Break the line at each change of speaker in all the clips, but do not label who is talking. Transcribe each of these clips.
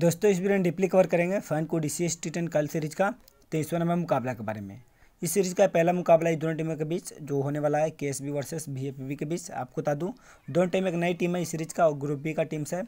दोस्तों इस वीडियो में डिप्ली कवर करेंगे फैन को डी सी एस टी कल सीरीज का तेईसवें नंबर मुकाबला के बारे में इस सीरीज का पहला मुकाबला इस दोनों टीमों के बीच जो होने वाला है के एस बी वर्सेस वी के बीच आपको बता दूं दोनों टीम एक नई टीम है इस सीरीज का और ग्रुप बी का टीम्स है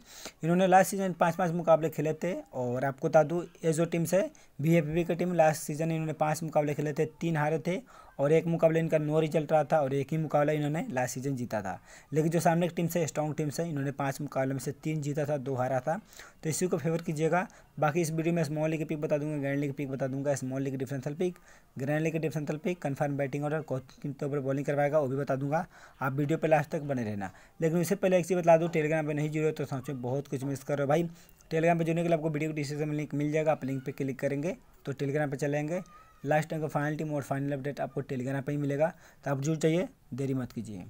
इन्होंने लास्ट सीजन पाँच पाँच मुकाबले खेले थे और आपको बता दूं ये जो टीम्स है बी एफ बी की टीम लास्ट सीजन इन्होंने पाँच मुकाबले खेले थे तीन हारे थे और एक मुकाबला इनका नो रिजल्ट रहा था और एक ही मुकाबला इन्होंने लास्ट सीजन जीता था लेकिन जो सामने की टीम से स्ट्रॉन्ग टीम से इन्होंने पाँच मुकाबले में से तीन जीता था दो हारा था तो इसी को फेवर कीजिएगा बाकी इस वीडियो में स्मॉल लीग पिक बता दूंगा ग्रैंड लीग पिक बता दूंगा small league differential pick grand league differential pick confirm batting order किन तौर पर बॉलिंग करवाएगा वो भी बता दूंगा आप वीडियो पर लास्ट तक बने रहना लेकिन उससे पहले एक चीज़ बता दूँ टेलीग्राम पर नहीं जुड़े तो सोचो बहुत कुछ मिस कर रहे हो भाई टेलीग्राम पर जुड़ने के लिए आपको वीडियो डिस्क्रिप्शन में लिंक मिल जाएगा आप लिंक पर क्लिक करेंगे तो टेलीग्राम पर चलेंगे लास्ट टाइम का फाइनल टीम और फाइनल अपडेट आपको टेलीग्राम पर ही मिलेगा तो आप जुड़ जाइए देरी मत कीजिए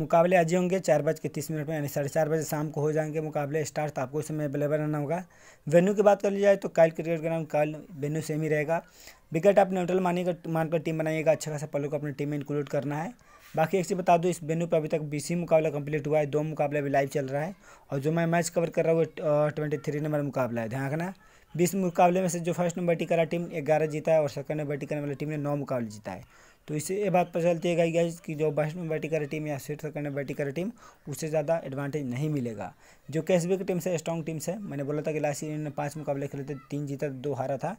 मुकाबले आज ही होंगे चार बज के तीस मिनट में यानी साढ़े चार बजे शाम को हो जाएंगे मुकाबले स्टार्ट तो आपको इस समय अवेलेबल रहना होगा वेन्यू की बात कर ली जाए तो कल क्रिकेट ग्राउंड कल वेन्यू सेम ही रहेगा विकेट आप न्यूट्रल मानिएगा मानकर टीम बनाइएगा अच्छा खासा पलों को अपनी टीम में इंक्लूड करना है बाकी एक चीज़ बता दूँ इस वेन्यू पर अभी तक बीस सी मुकाबला कंप्लीट हुआ है दो मुकाबला अभी लाइव चल रहा है और जो मैं मैच कवर कर रहा हूँ वो ट्वेंटी थ्री नंबर मुकाबला है ध्यान रखना बीस मुकाबले में से जो फर्स्ट नंबर टिकर टीम ग्यारह जीता है और सेकंड नंबर टिकाने वाली टीम ने नौ मुकाबले जीता है तो इससे ये बात पता चलती है गाइज कि जो फर्स्ट नंबर टिकर टीम या फिर सेकंड नंबर टिकर टीम उससे ज़्यादा एडवांटेज नहीं मिलेगा जो की टीम से स्ट्रॉन्ग टीम्स है मैंने बोला था कि लास्ट ईयर इन्होंने पाँच मुकाबले खेले थे तीन जीता दो हारा था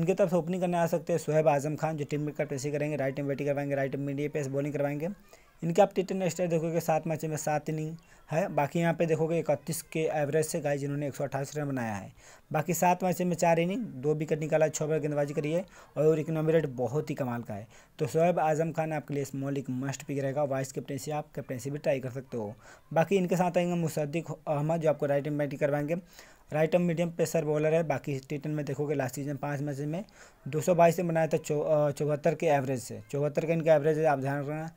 इनके तरफ से ओपनिंग करने आ सकते हैं सोहेब आजम खान जो टीम में कैप्टनसी करेंगे राइट टीम बैटिंग करवाएंगे right team medium pace bowling करवाएंगे इनके आप टी टेन स्टार देखोगे सात मैच में सात इनिंग है बाकी यहाँ पे देखोगे इकतीस के एवरेज से गाय जिन्होंने एक रन बनाया है बाकी सात मैच में चार इनिंग दो विकेट निकाला छः बार गेंदबाजी करिए और इकोनॉमी रेट बहुत ही कमाल का है तो शोएब आजम खान आपके लिए स्मॉल एक मस्ट पिक रहेगा वाइस कैप्टनसी आप कैप्टनसी भी ट्राई कर सकते हो बाकी इनके साथ आएंगे मुसद्दिक अहमद जो आपको राइट एम बैटिंग करवाएंगे right arm medium pacer bowler है बाकी टी में देखोगे लास्ट सीजन पाँच मैच में दो सौ बाईस बनाया था चौहत्तर के एवरेज से चौहत्तर का इनका एवरेज है आप ध्यान रखना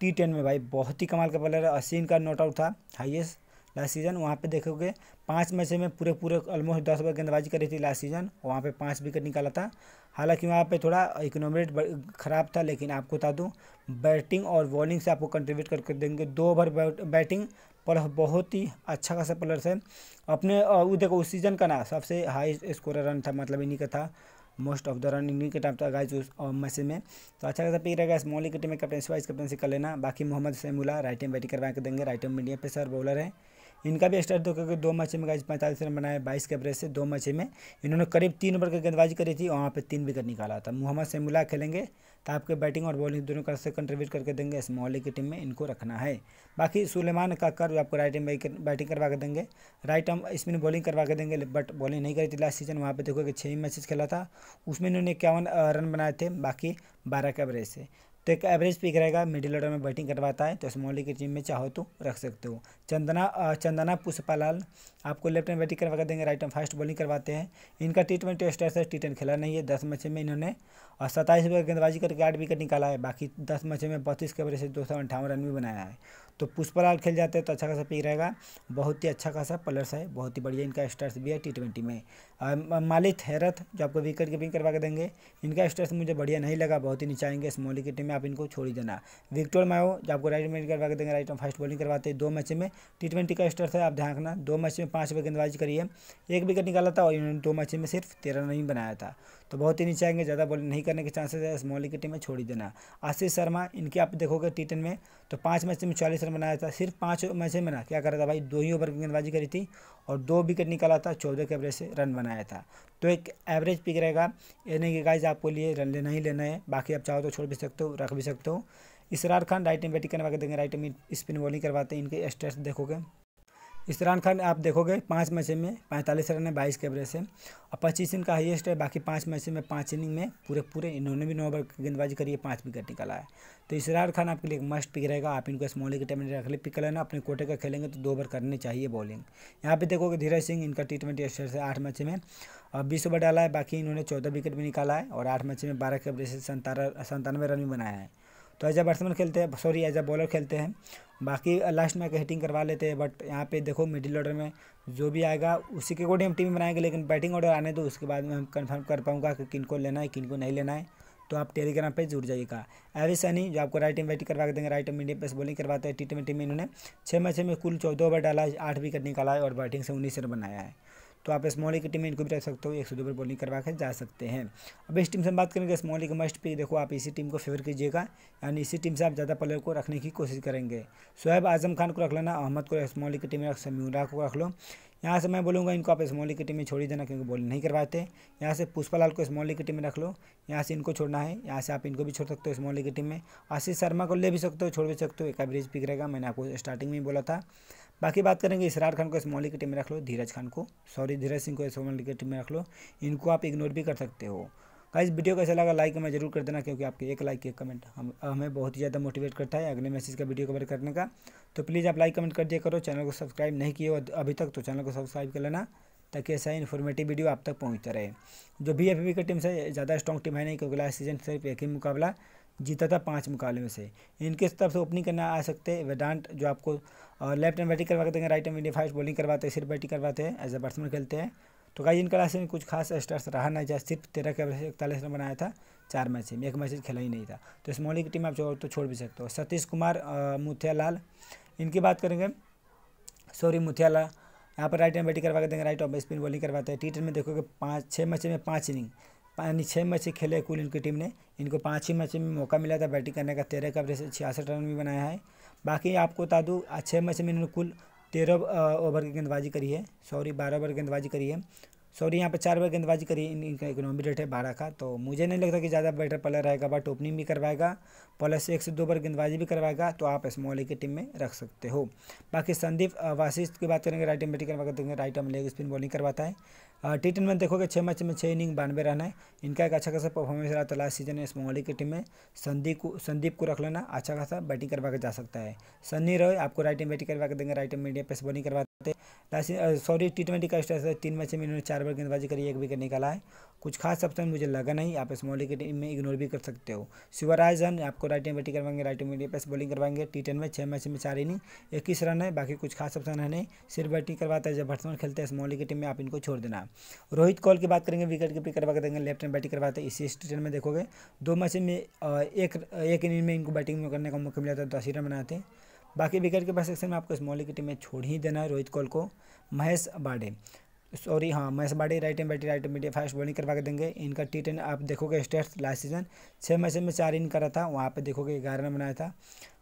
टी टेन में भाई बहुत ही कमाल का प्लेयर है असीन का नोट आउट था हाईएस्ट लास्ट सीजन वहाँ पे देखोगे पाँच मैच में पूरे पूरे ऑलमोस्ट दस बार गेंदबाजी करी थी लास्ट सीजन वहाँ पे पाँच विकेट निकाला था हालांकि वहाँ पे थोड़ा इकोनॉमी रेट ख़राब था लेकिन आपको बता दूँ बैटिंग और बॉलिंग से आपको कंट्रीब्यूट करके देंगे दो ओवर बैटिंग पर बहुत ही अच्छा खासा प्लेयर है अपने देखो उस सीज़न का ना सबसे हाई स्कोर रन था मतलब इन्हीं का था मोस्ट ऑफ द रन इन्हीं के टाइम था गाइज उस मैसेज में तो अच्छा खासा पिक रहेगा स्मॉल विकेट में कैप्टनसी वाइस कैप्टनसी कर लेना बाकी Mohammad Samiullah right arm batting करवा के देंगे right arm medium pacer bowler है इनका भी स्टार्ट दो दो मैच में गाइज पैंतालीस रन बनाए बाईस के एवरेज से दो मैच में इन्होंने करीब तीन ओवर की गेंदबाजी करी थी और वहाँ पर तीन विकेट निकाला था मोहम्मद शमीला खेलेंगे तो आपके बैटिंग और बॉलिंग दोनों तरफ से कंट्रीब्यूट करके देंगे इस मोहल्ले की टीम में इनको रखना है बाकी सुलेमान काकर आपको राइट एम बैटिंग करवा के देंगे राइट आर्म स्पिन बॉलिंग करवा के देंगे बट बॉलिंग नहीं करी थी लास्ट सीजन वहाँ पे देखो कि छः मैचेस खेला था उसमें इन्होंने इक्यावन रन बनाए थे बाकी बारह के एवरेज से तो एक एवरेज पिक रहेगा मिडिल ऑर्डर में बैटिंग करवाता है तो स्मॉल लीग की टीम में चाहो तो रख सकते हो चंदना चंदना पुष्पालाल आपको लेफ्ट में बैटिंग करवा देंगे राइट में फास्ट बॉलिंग करवाते हैं इनका T twenty stat T ten खेला नहीं है दस मैच में इन्होंने और सत्ताईस ओवर गेंदबाजी करके आठ विकेट निकाला है बाकी दस मैच में बत्तीस के ओवर से दो सौ अंठावन रन भी बनाया है तो पुष्पालाल खेल जाते हैं तो अच्छा खासा पिक रहेगा बहुत ही अच्छा खासा प्लेयर्स है बहुत ही बढ़िया इनका स्टार्स भी है टी ट्वेंटी में मालिक हैरत जो आपको विकेट कीपिंग करवा के देंगे इनका स्टार्स मुझे बढ़िया नहीं लगा बहुत ही नीचाएंगे आएंगे स्मॉल की टीम में आप इनको छोड़ ही देना विक्टोर मायो जो आपको राइट बैटिंग करवा के देंगे राइट में फास्ट बॉलिंग करवाते हैं दो मैच में टी ट्वेंटी का स्टर्स है आप ध्यान रखना दो मैच में पाँच विकेट गेंदबाजी करिए एक विकेट निकाला था और इन्होंने दो मैच में सिर्फ तेरह रन ही बनाया था तो बहुत ही नीचे आएंगे ज़्यादा बॉलिंग नहीं करने के चांसेस है स्मॉल विकेट में छोड़ ही देना आशीष शर्मा इनके आप देखोगे टी टेन में तो पाँच मैच में चालीस रन बनाया था सिर्फ पाँच मैच में ना क्या करा था भाई दो ही ओवर की गेंदबाजी करी थी और दो विकेट निकाला था चौदह के एवरेज से रन बनाया था तो एक एवरेज पिक रहेगा नहीं कि गाइज आपको लिए रन लेना ही लेना है बाकी आप चाहो तो छोड़ भी सकते हो रख भी सकते हो इसरार खान राइट में बैटिंग करवा के देंगे राइट में स्पिन बॉलिंग करवाते हैं इनके स्टेट्स देखोगे इसरान खान आप देखोगे पाँच मैच में पैंतालीस रन है बाईस के एवरेज से और पच्चीस इनका हाईएस्ट है बाकी पाँच मैच में पाँच इनिंग में पूरे पूरे इन्होंने भी नौ ओवर गेंदबाजी करी है पाँच विकेट निकाला है तो इसरान खान आपके लिए एक मस्ट पिक रहेगा आप इनको स्मॉल के टाइम में रख ले पिक लेना अपने कोटे का खेलेंगे तो दो ओवर करनी चाहिए बॉलिंग यहाँ पे देखोगे धीरज सिंह इनका टी ट्वेंटी स्टेट से आठ मैच में और बीस ओवर डाला है बाकी इन्होंने चौदह विकेट भी निकाला है और आठ मैच में बारह के एवरेज से संतानवे रन भी बनाया है तो एज ए बैट्समैन खेलते हैं सॉरी एज ए बॉलर खेलते हैं बाकी लास्ट में हिटिंग करवा लेते हैं बट यहाँ पे देखो मिडिल ऑर्डर में जो भी आएगा उसी के अकॉर्डिंग हम टीम बनाएंगे लेकिन बैटिंग ऑर्डर आने दो उसके बाद में हम कन्फर्म कर पाऊँगा कि किन को लेना है किन को नहीं लेना है तो आप टेलीग्राम पे जुड़ जाइएगा एवरी सनी जो आपको राइट टाइम बैटिंग करवा देंगे right time medium pace bowling करवाते हैं टी ट्वेंटी में इन्होंने छः मैच में कुल चौदह ओवर डाला आठ विकेट निकाला है और बैटिंग से उन्नीस रन बनाया है तो आप स्मॉल की टीम में इनको भी रख सकते हो एक से दो बार बॉलिंग करवा कर जा सकते हैं अब इस टीम से हम बात करेंगे स्मॉल ए मस्ट पिक देखो आप इसी टीम को फेवर कीजिएगा यानी इसी टीम से आप ज़्यादा प्लेयर को रखने की कोशिश करेंगे शोएब आजम खान को रख लेना अहमद को स्मॉल ए की टीम में रख समीरा को रख लो यहाँ से मैं बोलूँगा इनको आप स्मॉल की टीम में छोड़ ही देना क्योंकि बॉलिंग नहीं करवाते यहाँ से पुष्पालाल को स्मॉल लीग की टीम में रख लो यहाँ से इनको छोड़ना है यहाँ से आप इनको भी छोड़ सकते हो स्मॉल की टीम में आशीष शर्मा को ले भी सकते हो छोड़ भी सकते हो एक एवरेज पिक रहेगा मैंने आपको स्टार्टिंग में बोला था बाकी बात करेंगे इसरार खान को स्मॉली की टीम में रख लो धीरज खान को सॉरी धीरज सिंह को स्मॉली की टीम में रख लो इनको आप इग्नोर भी कर सकते हो गाइस वीडियो कैसा लगा लाइक हमें जरूर कर देना क्योंकि आपके एक लाइक एक कमेंट हम हमें बहुत ही ज़्यादा मोटिवेट करता है अगले मैसेज का वीडियो कवर करने का तो प्लीज़ आप लाइक कमेंट कर दिया करो चैनल को सब्सक्राइब नहीं किए तो अभी तक तो चैनल को सब्सक्राइब कर लेना ताकि ऐसा इन्फॉर्मेटिव वीडियो आप तक पहुँचता रहे जो भी एफ की टीम से ज़्यादा स्ट्रॉन्ग टीम है नहीं क्योंकि लास्ट सीजन सिर्फ एक ही मुकाबला जीता था पाँच मुकाबले में से इनके तरफ से ओपनिंग करना आ सकते हैं वेदांत जो आपको लेफ्ट एंड बैटिंग करवा देंगे right hand medium fast bowling करवाते हैं सिर्फ बैटिंग करवाते हैं एज ए बैट्समैन खेलते हैं तो कहा इनका राशि में कुछ खास स्टार्स रहा नहीं था सिर्फ तेरह के इकतालीस रन बनाया था चार मैच में एक मैच खेला ही नहीं था तो इस मौली की टीम आप जो तो छोड़ भी सकते हो सतीश कुमार मुथियालाल इनकी बात करेंगे सॉरी मुथियालाल यहाँ पर राइट हैंड बैटिंग करवा के देंगे राइट ऑफ स्पिन बॉलिंग करवाते हैं टी में देखोगे पाँच छः मैच में पाँच इनिंग पानी छः मैच खेले कुल इनकी टीम ने इनको पाँच ही मैच में मौका मिला था बैटिंग करने का तेरह कवरेज से छियासठ रन भी बनाया है बाकी आपको बता दूँ छः मैच में इन्होंने कुल तेरह ओवर की गेंदबाजी करी है सॉरी बारह ओवर गेंदबाजी करी है सॉरी यहाँ पे चार बार गेंदबाजी करी इनका इकोनॉमी रेट है बारह का तो मुझे नहीं लगता कि ज़्यादा बेटर प्लेयर रहेगा बट ओपनिंग भी करवाएगा प्लस एक से दो बार गेंदबाजी भी करवाएगा तो आप स्मॉल की टीम में रख सकते हो बाकी संदीप वाशिष की बात करेंगे राइट एम बैटिंग करवा देखेंगे right arm leg spin bowling करवाता है टी टेन में देखोगे छः मैच में छः इनिंग बानवे रन है इनका एक अच्छा खासा परफॉर्मेंस रहा था लास्ट सीजन स्मॉल की टीम में संदीप को संदीप को रख लेना अच्छा खासा बैटिंग करवा के जा सकता है सन्नी रॉय आपको राइट एम बैटिंग करवा के देंगे right arm medium pace bowling करवा सकते हैं सॉरी टी ट्वेंटी का स्टेट तीन मैच में इन्होंने चार बार गेंदबाजी करी एक विकेट निकाला है कुछ खास ऑप्शन मुझे लगा नहीं आप स्मॉल विकेट में इग्नोर भी कर सकते हो शिवराजन आपको राइट में बैटिंग करवाएंगे राइट में मीडिया बॉलिंग करवाएंगे टी टेन में छः मैच में चार इनिंग इक्कीस रन है बाकी कुछ खास ऑप्शन है नहीं सिर्फ बैटिंग करवाता है जब बैट्समैन खेलते हैं स्मॉल विकेट में आप इनको छोड़ देना रोहित कॉल की बात करेंगे विकेट कीपिंग करवा देंगे लेफ्ट में बैटिंग करवाते हैं इसी टी में देखोगे दो मैच में एक एक इनिंग में इनको बैटिंग करने का मौका मिला था दस ही रन बनाते हैं बाकी विकेट के पास सेक्शन में आपको स्मॉल की टीम में छोड़ ही देना है रोहित कौल को महेश बाड़े सॉरी हाँ Mahesh Bade right hand batting right hand medium fast bowling करवा के देंगे इनका टी टेन आप देखोगे स्टेट्स लास्ट सीजन छः मैच में चार इन करा था वहाँ पर देखोगे ग्यारह रन बनाया था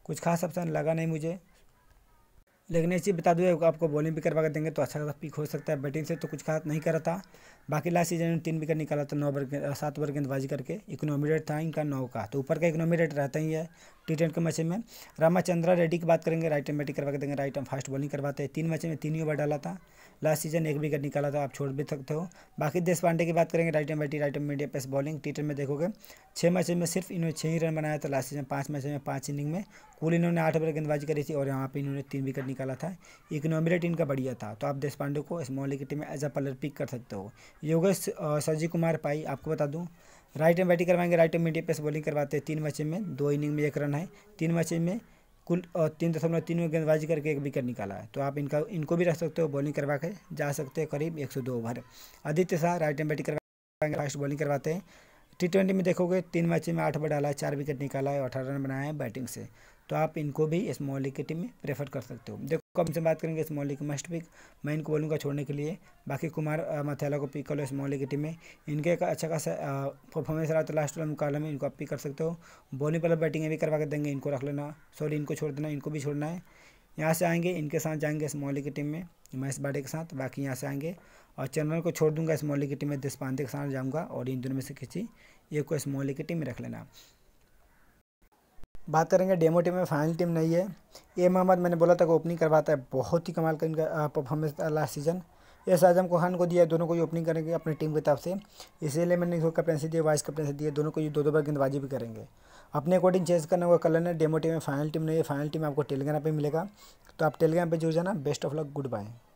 कुछ खास ऑप्शन लगा नहीं मुझे लेकिन ऐसी बता दूँ आपको बॉलिंग भी करवा कर देंगे तो अच्छा खासा पिक हो सकता है बैटिंग से तो कुछ खास नहीं करा था बाकी लास्ट सीजन में तीन विकेट निकाला था नौ ओवर सात ओवर गेंदबाजी करके इकोनॉमी रेट था इनका नौ का तो ऊपर का इकोनॉमी रेट रहता ही है टी ट्वेंट के मैच में रामाचंद्रा रेड्डी की बात करेंगे राइट एम बैटिंग करवा के देंगे राइट टाइम फास्ट बॉलिंग करवाते हैं तीन मैच में तीन ही ओवर डाला था लास्ट सीजन एक विकेट निकाला था आप छोड़ भी सकते हो बाकी देश पांडे की बात करेंगे right arm batting right arm medium pace bowling T में देखोगे छः मैच में सिर्फ इन्होंने छः ही रन बनाया था लास्ट सीजन पाँच मैच में पाँच इनिंग में कुल इन्होंने आठ ओवर गेंदबाजी करी थी और यहाँ पर इन्होंने तीन विकेट निकाला था इकोनॉमी रेट इनका बढ़िया था तो आप देश पांडे को इस मोहल्ले की टीम में एज अ पलर पिक कर सकते हो योगेश सरजी कुमार पाई आपको बता दूँ राइट एम बैटिंग करवाएंगे right arm medium pace bowling करवाते हैं तीन मैच में दो इनिंग में एक रन है तीन मैच में कुल तीन दशमलव तीन में गेंदबाजी करके एक विकेट निकाला है तो आप इनका इनको भी रख सकते हो बॉलिंग करवा के जा सकते हैं करीब एक सौ दो over Aditya Shah right hand batting करवाएंगे फास्ट बॉलिंग करवाते हैं टी ट्वेंटी में देखोगे तीन मैच में आठ ओवर डाला है चार विकेट निकाला है अठारह रन बनाए हैं बैटिंग से तो आप इनको भी स्मॉल लीग की टीम में प्रेफर कर सकते हो देखो कम से बात करेंगे इस की मस्ट पिक मैं इनको बोलूँगा छोड़ने के लिए बाकी कुमार मथेला को पिक कर लो इस स्मॉली की टीम में इनके एक अच्छा खासा परफॉर्मेंस रहा तो लास्ट वाला मुकाबला में इनको आप पिक कर सकते हो बॉलिंग पर बैटिंग भी करवा के देंगे इनको रख लेना सॉरी इनको छोड़ देना इनको भी छोड़ना है यहाँ से आएंगे इनके साथ जाएंगे इस स्मॉली की टीम में महेश बाडे के साथ बाकी यहाँ से आएंगे और चंद्रन को छोड़ दूंगा इस स्मॉली की टीम में देश पांडे के साथ जाऊँगा और इन दोनों में से किसी एक को इस स्मॉली की टीम में रख लेना बात करेंगे डेमो टीम में फाइनल टीम नहीं है ए मोहम्मद मैंने बोला था कि ओपनिंग करवाता है बहुत ही कमाल का इनका परफॉर्मेंस था लास्ट सीजन एस आजम को खान को दिया दोनों को ही ओपनिंग करेंगे अपनी टीम की तरफ से इसीलिए मैंने इसको कैप्टनसी दी वाइस कैप्टनसी दी दोनों को ये दो दो बार गेंदबाजी भी करेंगे अपने अकॉर्डिंग चेंज करना होगा कलर है डेमो टीम में फाइनल टीम नहीं है फाइनल टीम आपको टेलीग्राम पर मिलेगा तो आप टेलीग्राम पर जुड़ जाना best of luck good bye